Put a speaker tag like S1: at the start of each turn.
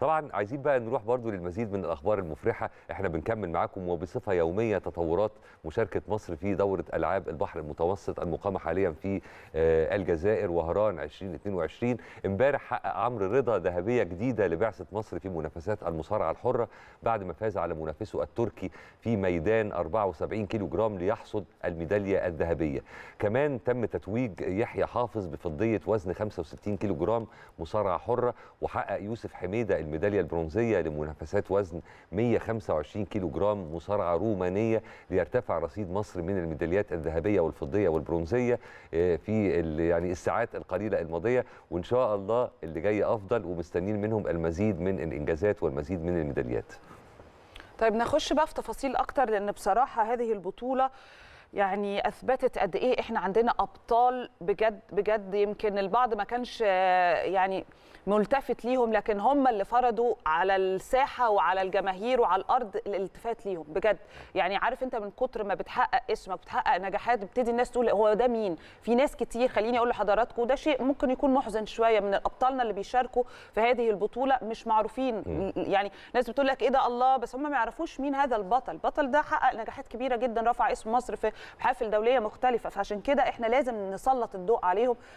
S1: طبعا عايزين بقى نروح برضو للمزيد من الاخبار المفرحه احنا بنكمل معاكم وبصفه يوميه تطورات مشاركه مصر في دوره العاب البحر المتوسط المقامه حاليا في آه، الجزائر وهران 2022 امبارح حقق عمرو رضا ذهبيه جديده لبعثه مصر في منافسات المصارعه الحره بعد ما فاز على منافسه التركي في ميدان 74 كيلو جرام ليحصد الميداليه الذهبيه كمان تم تتويج يحيى حافظ بفضيه وزن 65 كيلو جرام مصارعه حره وحقق يوسف حميده الميداليه البرونزيه لمنافسات وزن 125 كيلو جرام مصارعه رومانيه ليرتفع رصيد مصر من الميداليات الذهبيه والفضيه والبرونزيه آه، في يعني الساعات القليله الماضيه وان شاء الله اللي جاي افضل ومستنيين منهم المزيد من الانجازات والمزيد من الميداليات.
S2: طيب نخش بقى في تفاصيل اكتر لان بصراحه هذه البطوله يعني اثبتت قد ايه احنا عندنا ابطال بجد بجد يمكن البعض ما كانش آه، يعني ملتفت ليهم لكن هم اللي فرضوا على الساحه وعلى الجماهير وعلى الارض الالتفات ليهم بجد يعني عارف انت من كتر ما بتحقق اسمك بتحقق نجاحات بتبتدي الناس تقول هو ده مين في ناس كتير خليني اقول لحضراتكم ده شيء ممكن يكون محزن شويه من ابطالنا اللي بيشاركوا في هذه البطوله مش معروفين يعني ناس بتقول لك ايه ده الله بس هم ما يعرفوش مين هذا البطل البطل ده حقق نجاحات كبيره جدا رفع اسم مصر في بحافل دوليه مختلفه فعشان كده احنا لازم نسلط الضوء عليهم